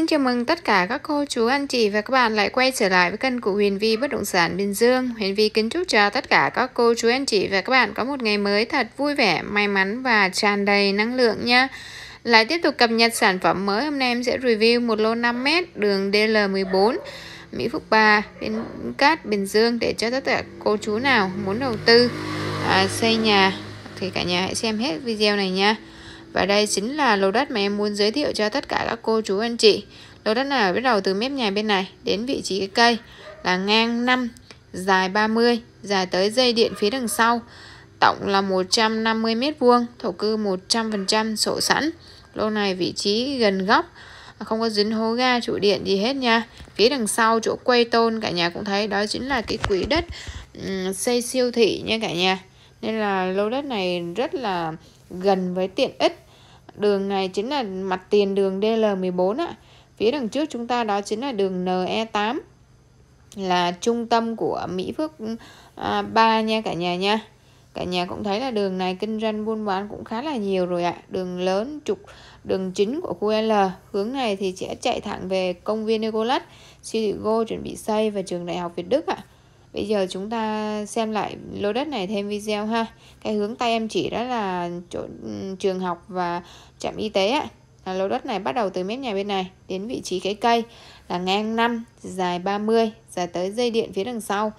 Xin chào mừng tất cả các cô chú anh chị và các bạn lại quay trở lại với kênh của Huyền Vi Bất động sản Bình Dương. Huyền Vi kính chúc chào tất cả các cô chú anh chị và các bạn có một ngày mới thật vui vẻ, may mắn và tràn đầy năng lượng nha. Lại tiếp tục cập nhật sản phẩm mới, hôm nay em sẽ review một lô 5m đường DL14 Mỹ Phúc 3, bên Cát, Bình Dương để cho tất cả cô chú nào muốn đầu tư à, xây nhà thì cả nhà hãy xem hết video này nha. Và đây chính là lô đất mà em muốn giới thiệu cho tất cả các cô chú anh chị. Lô đất này bắt đầu từ mép nhà bên này đến vị trí cái cây là ngang 5, dài 30, dài tới dây điện phía đằng sau. Tổng là 150 m2, thổ cư 100% sổ sẵn. Lô này vị trí gần góc, không có dính hố ga trụ điện gì hết nha. Phía đằng sau chỗ quay tôn cả nhà cũng thấy đó chính là cái quỹ đất xây siêu thị nha cả nhà. Nên là lô đất này rất là gần với tiện ích đường này chính là mặt tiền đường DL14 ạ phía đằng trước chúng ta đó chính là đường NE8 là trung tâm của Mỹ Phước à, 3 nha cả nhà nha cả nhà cũng thấy là đường này kinh doanh buôn bán cũng khá là nhiều rồi ạ đường lớn trục đường chính của khu L hướng này thì sẽ chạy thẳng về công viên siêu thị Go chuẩn bị xây và trường đại học Việt Đức ạ à. Bây giờ chúng ta xem lại lô đất này thêm video ha Cái hướng tay em chỉ đó là chỗ ừ, trường học và trạm y tế á lô đất này bắt đầu từ mép nhà bên này đến vị trí cái cây là ngang 5, dài 30, dài tới dây điện phía đằng sau.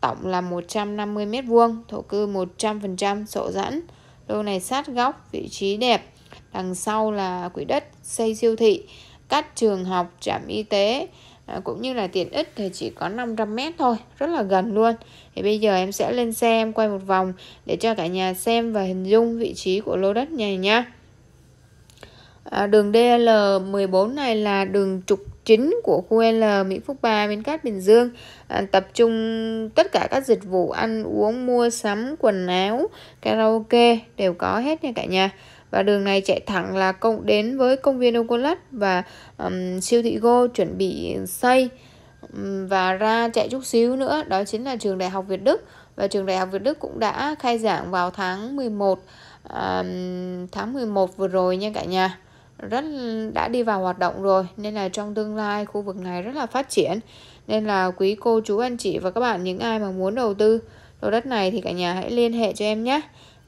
Tổng là 150 m2, thổ cư 100% sổ dẫn. Lô này sát góc, vị trí đẹp. Đằng sau là quỹ đất xây siêu thị cách trường học, trạm y tế à, cũng như là tiện ích thì chỉ có 500 m thôi, rất là gần luôn. Thì bây giờ em sẽ lên xe em quay một vòng để cho cả nhà xem và hình dung vị trí của lô đất này nha. À, đường DL14 này là đường trục chính của khu L Mỹ Phúc 3 bên Cát Bình Dương à, tập trung tất cả các dịch vụ ăn uống mua sắm quần áo karaoke đều có hết nha cả nhà và đường này chạy thẳng là công đến với công viên Ocolat và um, siêu thị Go chuẩn bị xây um, và ra chạy chút xíu nữa đó chính là trường Đại học Việt Đức và trường Đại học Việt Đức cũng đã khai giảng vào tháng 11 um, tháng 11 vừa rồi nha cả nhà rất đã đi vào hoạt động rồi nên là trong tương lai khu vực này rất là phát triển nên là quý cô chú anh chị và các bạn những ai mà muốn đầu tư lô đất này thì cả nhà hãy liên hệ cho em nhé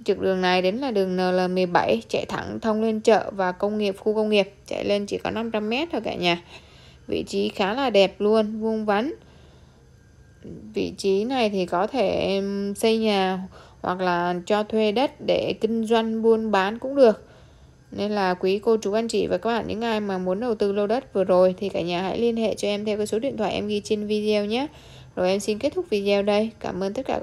trục đường này đến là đường NL17 chạy thẳng thông lên chợ và công nghiệp khu công nghiệp chạy lên chỉ có 500m thôi cả nhà vị trí khá là đẹp luôn vuông vắn vị trí này thì có thể xây nhà hoặc là cho thuê đất để kinh doanh buôn bán cũng được nên là quý cô chú anh chị và các bạn những ai mà muốn đầu tư lô đất vừa rồi thì cả nhà hãy liên hệ cho em theo cái số điện thoại em ghi trên video nhé rồi em xin kết thúc video đây cảm ơn tất cả các